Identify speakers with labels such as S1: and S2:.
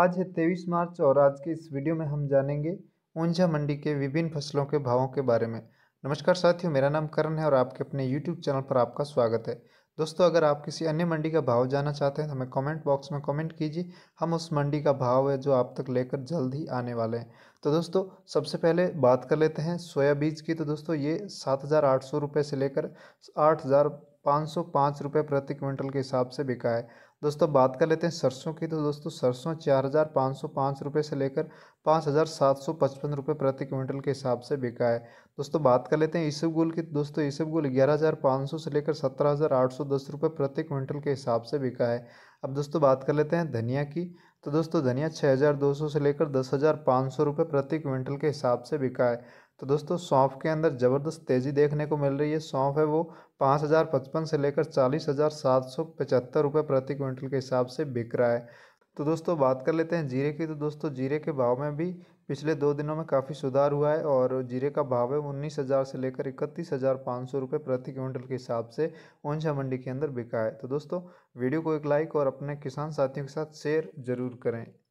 S1: आज है तेईस मार्च और आज के इस वीडियो में हम जानेंगे ऊंझा मंडी के विभिन्न फसलों के भावों के बारे में नमस्कार साथियों मेरा नाम करण है और आपके अपने यूट्यूब चैनल पर आपका स्वागत है दोस्तों अगर आप किसी अन्य मंडी का भाव जानना चाहते हैं तो हमें कमेंट बॉक्स में कमेंट कीजिए हम उस मंडी का भाव है जो आप तक लेकर जल्द ही आने वाले हैं तो दोस्तों सबसे पहले बात कर लेते हैं सोया बीज की तो दोस्तों ये सात हज़ार आठ सौ रुपये से लेकर आठ हज़ार पाँच सौ पाँच प्रति क्विंटल के हिसाब से बिका है दोस्तों बात कर लेते हैं सरसों की तो दोस्तों सरसों चार हज़ार पाँच सौ पाँच रुपये से लेकर पाँच हज़ार सात सौ पचपन रुपये प्रति क्विंटल के हिसाब से बिका है दोस्तों बात कर लेते हैं गुल की दोस्तों गुल ग्यारह हज़ार पाँच सौ से लेकर सत्रह हज़ार आठ सौ दस रुपये प्रति क्विंटल के हिसाब से बिका है अब दोस्तों बात कर लेते हैं धनिया की तो दोस्तों धनिया छः हज़ार दो सौ से लेकर दस हज़ार पाँच सौ रुपये प्रति क्विंटल के हिसाब से बिका है तो दोस्तों सौंफ के अंदर ज़बरदस्त तेज़ी देखने को मिल रही है सौंफ है वो पाँच हज़ार पचपन से लेकर चालीस हज़ार सात सौ पचहत्तर रुपये प्रति क्विंटल के हिसाब से बिक रहा है तो दोस्तों बात कर लेते हैं जीरे की तो दोस्तों जीरे के भाव में भी पिछले दो दिनों में काफ़ी सुधार हुआ है और जीरे का भाव है उन्नीस हज़ार से लेकर इकतीस हज़ार पाँच सौ रुपये प्रति क्विंटल के हिसाब से ऊंचा मंडी के अंदर बिका है तो दोस्तों वीडियो को एक लाइक और अपने किसान साथियों के साथ शेयर जरूर करें